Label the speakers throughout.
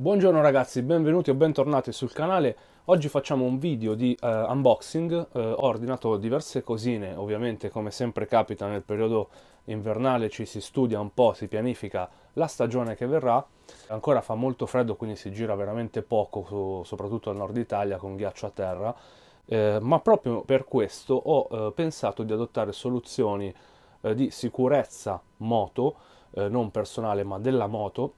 Speaker 1: Buongiorno ragazzi, benvenuti o bentornati sul canale. Oggi facciamo un video di uh, unboxing, uh, eh, ho ordinato diverse cosine, ovviamente come sempre capita nel periodo invernale ci si studia un po', si pianifica la stagione che verrà. Ancora fa molto freddo quindi si gira veramente poco, su, soprattutto al nord Italia con ghiaccio a terra, eh, ma proprio per questo ho eh, pensato di adottare soluzioni eh, di sicurezza moto, eh, non personale ma della moto,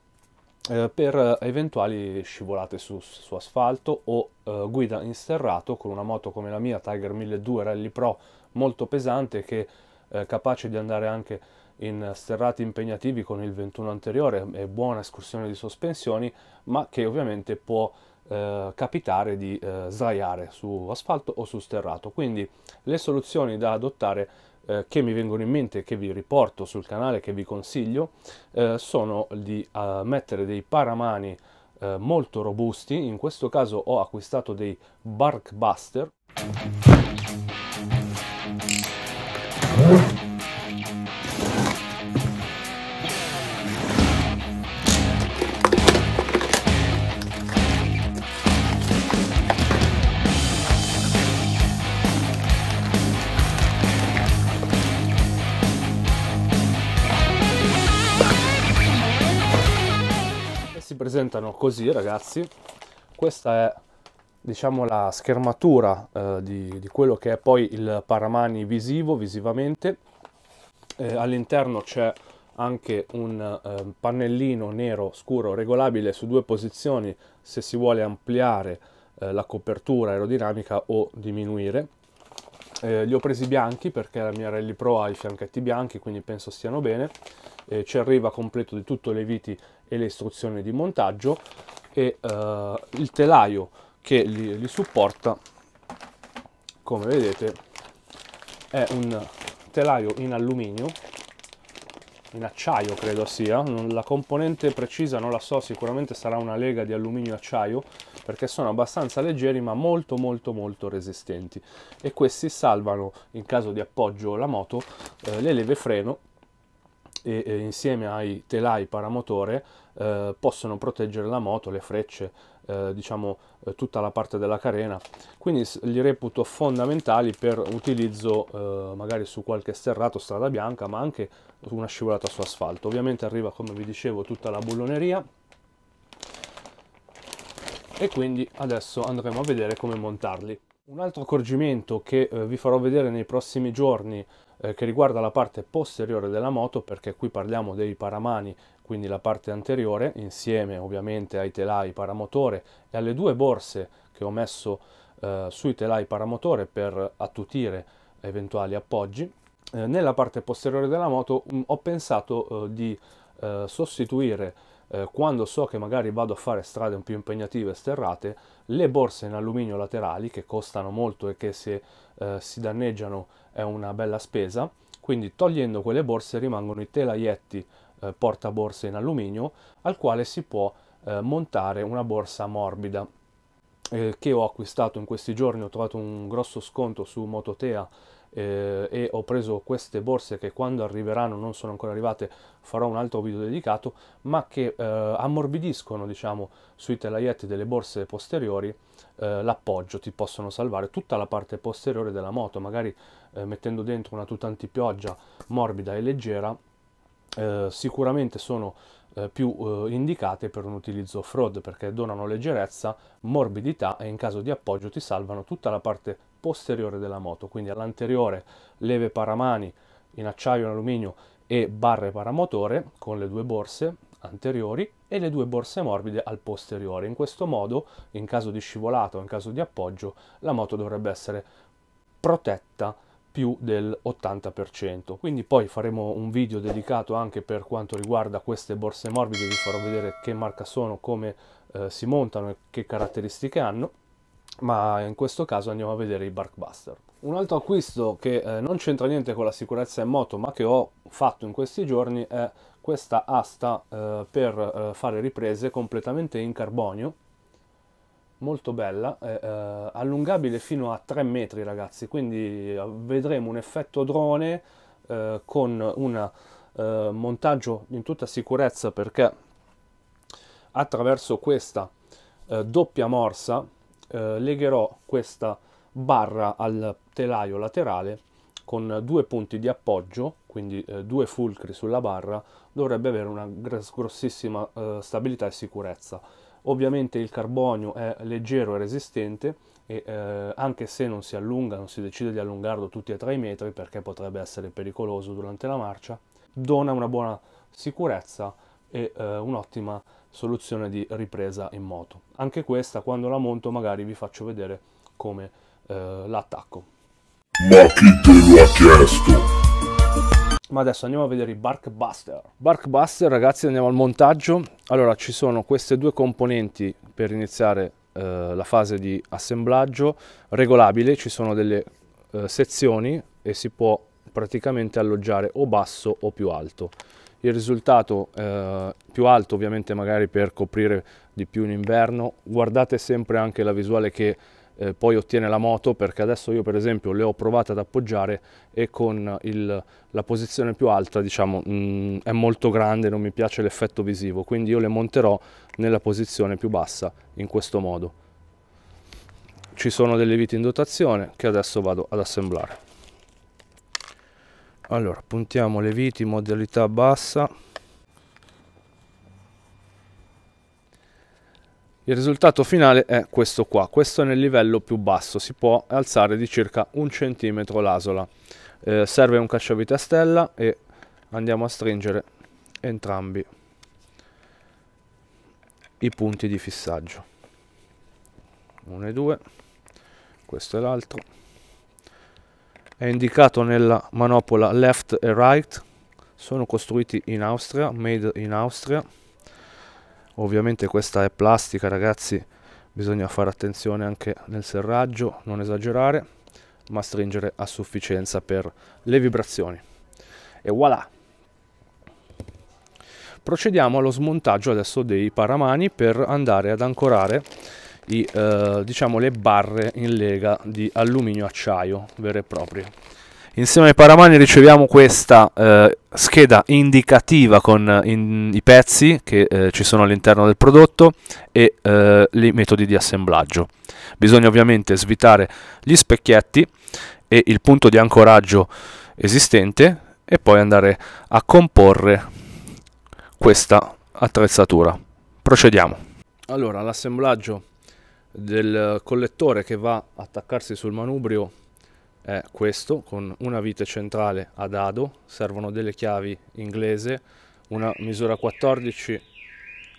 Speaker 1: eh, per eh, eventuali scivolate su, su asfalto o eh, guida in sterrato con una moto come la mia Tiger 1200 Rally Pro molto pesante che è eh, capace di andare anche in sterrati impegnativi con il 21 anteriore e buona escursione di sospensioni ma che ovviamente può eh, capitare di eh, sdraiare su asfalto o su sterrato quindi le soluzioni da adottare eh, che mi vengono in mente, e che vi riporto sul canale, che vi consiglio, eh, sono di uh, mettere dei paramani eh, molto robusti, in questo caso ho acquistato dei Barkbuster. presentano così ragazzi questa è diciamo la schermatura eh, di, di, quello che è poi il paramani visivo visivamente eh, all'interno c'è anche un eh, pannellino nero scuro regolabile su due posizioni se si vuole ampliare eh, la copertura aerodinamica o diminuire eh, li ho presi bianchi perché la mia Rally Pro ha i fianchetti bianchi, quindi penso stiano bene. Eh, ci arriva completo di tutte le viti e le istruzioni di montaggio e eh, il telaio che li, li, supporta, come vedete, è un telaio in alluminio in acciaio credo sia, la componente precisa non la so, sicuramente sarà una lega di alluminio acciaio perché sono abbastanza leggeri ma molto molto molto resistenti e questi salvano in caso di appoggio la moto eh, le leve freno e, e, insieme ai telai paramotore eh, possono proteggere la moto, le frecce eh, diciamo eh, tutta la parte della carena quindi li reputo fondamentali per utilizzo eh, magari su qualche sterrato strada bianca ma anche una scivolata su asfalto ovviamente arriva come vi dicevo tutta la bulloneria e quindi adesso andremo a vedere come montarli un altro accorgimento che eh, vi farò vedere nei prossimi giorni eh, che riguarda la parte posteriore della moto perché qui parliamo dei paramani quindi la parte anteriore insieme ovviamente ai telai paramotore e alle due borse che ho messo eh, sui telai paramotore per attutire eventuali appoggi eh, nella parte posteriore della moto mh, mm, ho pensato eh, di eh, sostituire eh, quando so che magari vado a fare strade un più impegnative e sterrate, le borse in alluminio laterali che costano molto e che se eh, si danneggiano è una bella spesa, quindi togliendo quelle borse rimangono i telaietti eh, portaborse in alluminio al quale si può eh, montare una borsa morbida eh, che ho acquistato in questi giorni, ho trovato un grosso sconto su Mototea eh, e ho preso queste borse che quando arriveranno non sono ancora arrivate farò un altro video dedicato ma che eh, ammorbidiscono diciamo sui telaietti delle borse posteriori eh, l'appoggio ti possono salvare tutta la parte posteriore della moto magari eh, mettendo dentro una tuta antipioggia morbida e leggera eh, sicuramente sono eh, più indicate per un utilizzo off-road perché donano leggerezza, morbidità e in caso di appoggio ti salvano tutta la parte posteriore della moto, quindi all'anteriore leve paramani in acciaio e alluminio e barre paramotore con le due borse anteriori e le due borse morbide al posteriore. In questo modo, in caso di scivolata o in caso di appoggio, la moto dovrebbe essere protetta più del 80%. Quindi poi faremo un video dedicato anche per quanto riguarda queste borse morbide, vi farò vedere che marca sono, come eh, si montano e che caratteristiche hanno ma in questo caso andiamo a vedere i Barkbuster. Un altro acquisto che eh, non c'entra niente con la sicurezza in moto ma che ho fatto in questi giorni è questa asta eh, per eh, fare riprese completamente in carbonio molto bella, eh, allungabile fino a 3 metri ragazzi, quindi eh, vedremo un effetto drone eh, con un eh, montaggio in tutta sicurezza perché attraverso questa eh, doppia morsa eh, legherò questa barra al telaio laterale con due punti di appoggio, quindi eh, due fulcri sulla barra, dovrebbe avere una grossissima eh, stabilità e sicurezza. Ovviamente il carbonio è leggero e resistente e eh, anche se non si allunga, non si decide di allungarlo tutti e tre i metri perché potrebbe essere pericoloso durante la marcia, dona una buona sicurezza e eh, un'ottima soluzione di ripresa in moto. Anche questa quando la monto magari vi faccio vedere come eh, l'attacco. Ma chi te lo ha chiesto? Ma adesso andiamo a vedere i bark buster bark buster ragazzi andiamo al montaggio. Allora ci sono queste due componenti per iniziare eh, la fase di assemblaggio regolabile, ci sono delle eh, sezioni e si può praticamente alloggiare o basso o più alto il risultato eh, più alto ovviamente magari per coprire di più in inverno, guardate sempre anche la visuale che eh, poi ottiene la moto perché adesso io per esempio le ho provate ad appoggiare e con il, la posizione più alta diciamo mh, mm, è molto grande, non mi piace l'effetto visivo, quindi io le monterò nella posizione più bassa in questo modo. Ci sono delle viti in dotazione che adesso vado ad assemblare allora puntiamo le viti in modalità bassa il risultato finale è questo qua questo è nel livello più basso si può alzare di circa un centimetro l'asola eh, serve un cacciavite a stella e andiamo a stringere entrambi i punti di fissaggio uno e due questo è l'altro è indicato nella manopola left e right sono costruiti in Austria made in Austria ovviamente questa è plastica ragazzi bisogna fare attenzione anche nel serraggio non esagerare ma stringere a sufficienza per le vibrazioni e voilà procediamo allo smontaggio adesso dei paramani per andare ad ancorare i, eh, diciamo le barre in lega di alluminio acciaio vere e proprie. Insieme ai paramani riceviamo questa eh, scheda indicativa con in, i pezzi che eh, ci sono all'interno del prodotto e eh, i metodi di assemblaggio. Bisogna ovviamente svitare gli specchietti e il punto di ancoraggio esistente e poi andare a comporre questa attrezzatura. Procediamo. Allora, l'assemblaggio del collettore che va a attaccarsi sul manubrio è questo con una vite centrale a dado servono delle chiavi inglese una misura 14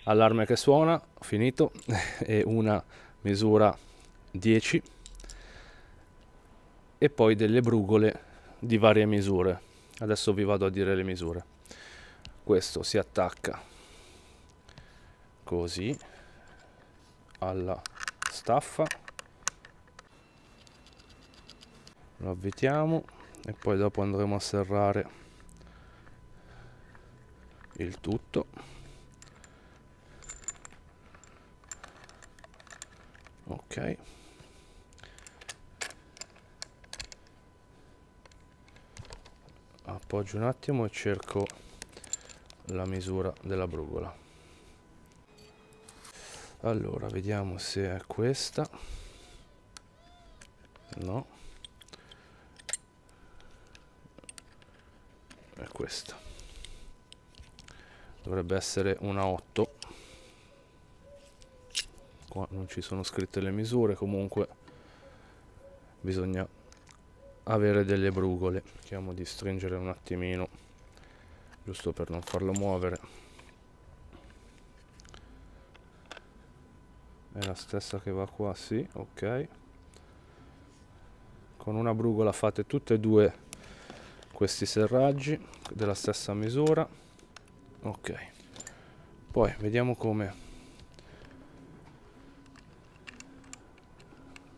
Speaker 1: allarme che suona finito e una misura 10 e poi delle brugole di varie misure adesso vi vado a dire le misure questo si attacca così alla staffa lo avvitiamo e poi dopo andremo a serrare il tutto ok appoggio un attimo e cerco la misura della brugola allora vediamo se è questa no è questa dovrebbe essere una 8 qua non ci sono scritte le misure comunque bisogna avere delle brugole cerchiamo di stringere un attimino giusto per non farlo muovere è la stessa che va qua sì ok con una brugola fate tutte e due questi serraggi della stessa misura ok poi vediamo come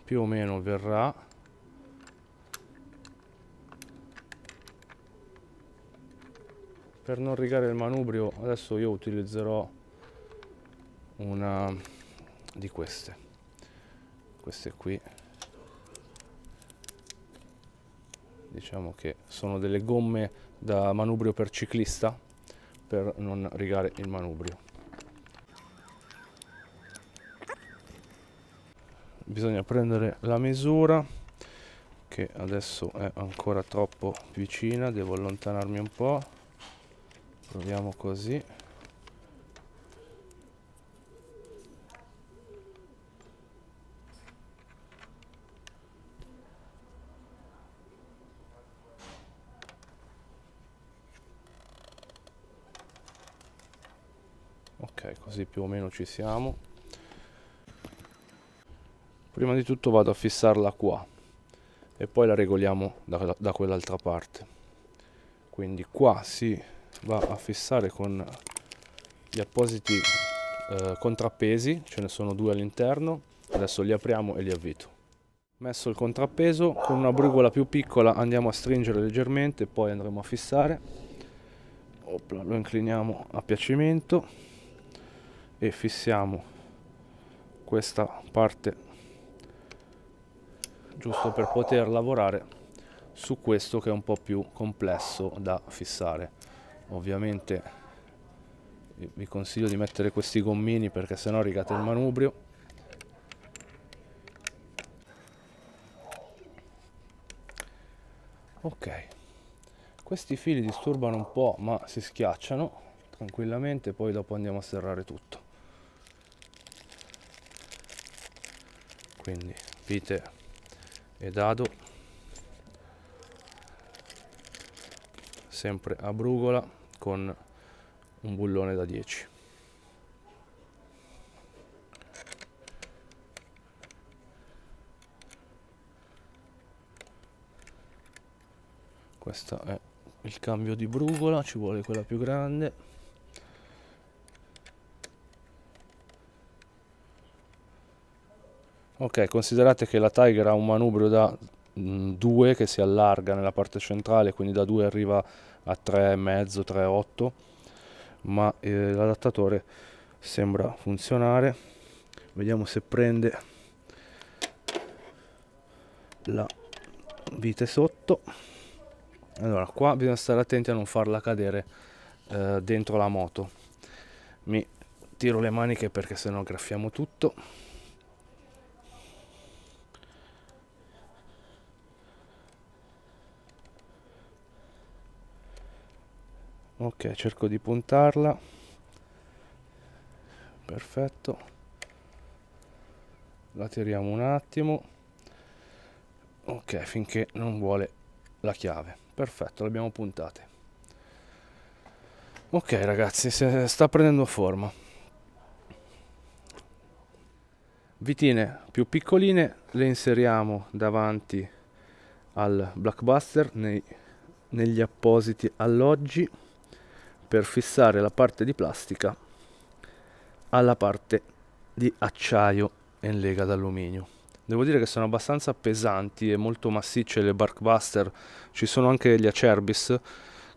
Speaker 1: più o meno verrà per non rigare il manubrio adesso io utilizzerò una di queste queste qui diciamo che sono delle gomme da manubrio per ciclista per non rigare il manubrio bisogna prendere la misura che adesso è ancora troppo vicina devo allontanarmi un po proviamo così ok così più o meno ci siamo prima di tutto vado a fissarla qua e poi la regoliamo da, da quell'altra parte quindi qua si va a fissare con gli appositi eh, contrappesi ce ne sono due all'interno adesso li apriamo e li avvito messo il contrappeso con una brugola più piccola andiamo a stringere leggermente poi andremo a fissare Opla, lo incliniamo a piacimento e fissiamo questa parte giusto per poter lavorare su questo che è un po' più complesso da fissare ovviamente vi consiglio di mettere questi gommini perché sennò rigate il manubrio ok questi fili disturbano un po' ma si schiacciano tranquillamente poi dopo andiamo a serrare tutto quindi vite e dado sempre a brugola con un bullone da 10 questo è il cambio di brugola ci vuole quella più grande ok considerate che la Tiger ha un manubrio da 2 mm, che si allarga nella parte centrale quindi da 2 arriva a 3,5 3,8 ma eh, l'adattatore sembra funzionare vediamo se prende la vite sotto allora qua bisogna stare attenti a non farla cadere eh, dentro la moto mi tiro le maniche perché sennò graffiamo tutto ok cerco di puntarla perfetto la tiriamo un attimo ok finché non vuole la chiave perfetto l'abbiamo puntata ok ragazzi sta prendendo forma vitine più piccoline le inseriamo davanti al blockbuster nei, negli appositi alloggi per fissare la parte di plastica alla parte di acciaio in lega d'alluminio. Devo dire che sono abbastanza pesanti e molto massicce le Barkbuster, ci sono anche gli Acerbis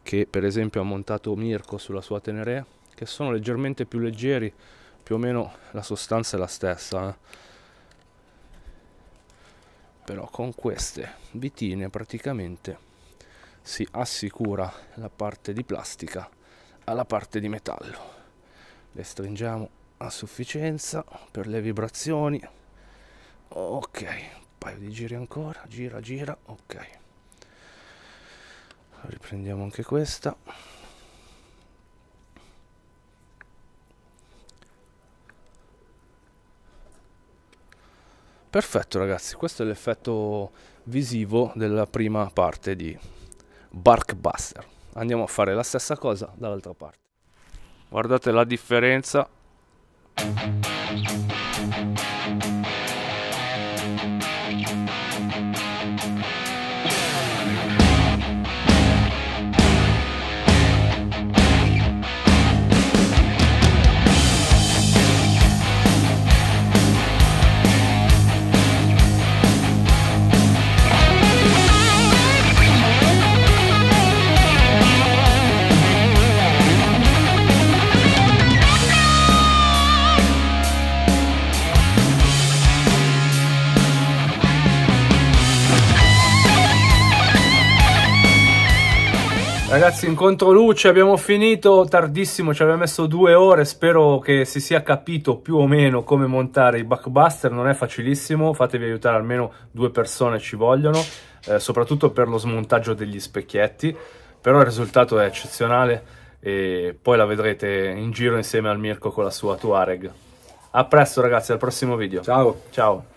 Speaker 1: che per esempio ha montato Mirko sulla sua Tenere, che sono leggermente più leggeri, più o meno la sostanza è la stessa. Eh? Però con queste bitine praticamente si assicura la parte di plastica alla parte di metallo le stringiamo a sufficienza per le vibrazioni ok un paio di giri ancora gira gira ok riprendiamo anche questa perfetto ragazzi questo è l'effetto visivo della prima parte di Barkbuster andiamo a fare la stessa cosa dall'altra parte guardate la differenza Ragazzi, incontro luce, abbiamo finito tardissimo, ci abbiamo messo due ore, spero che si sia capito più o meno come montare i backbuster, non è facilissimo, fatevi aiutare almeno due persone ci vogliono, eh, soprattutto per lo smontaggio degli specchietti, però il risultato è eccezionale e poi la vedrete in giro insieme al Mirko con la sua Tuareg. A presto ragazzi, al prossimo video. Ciao. Ciao.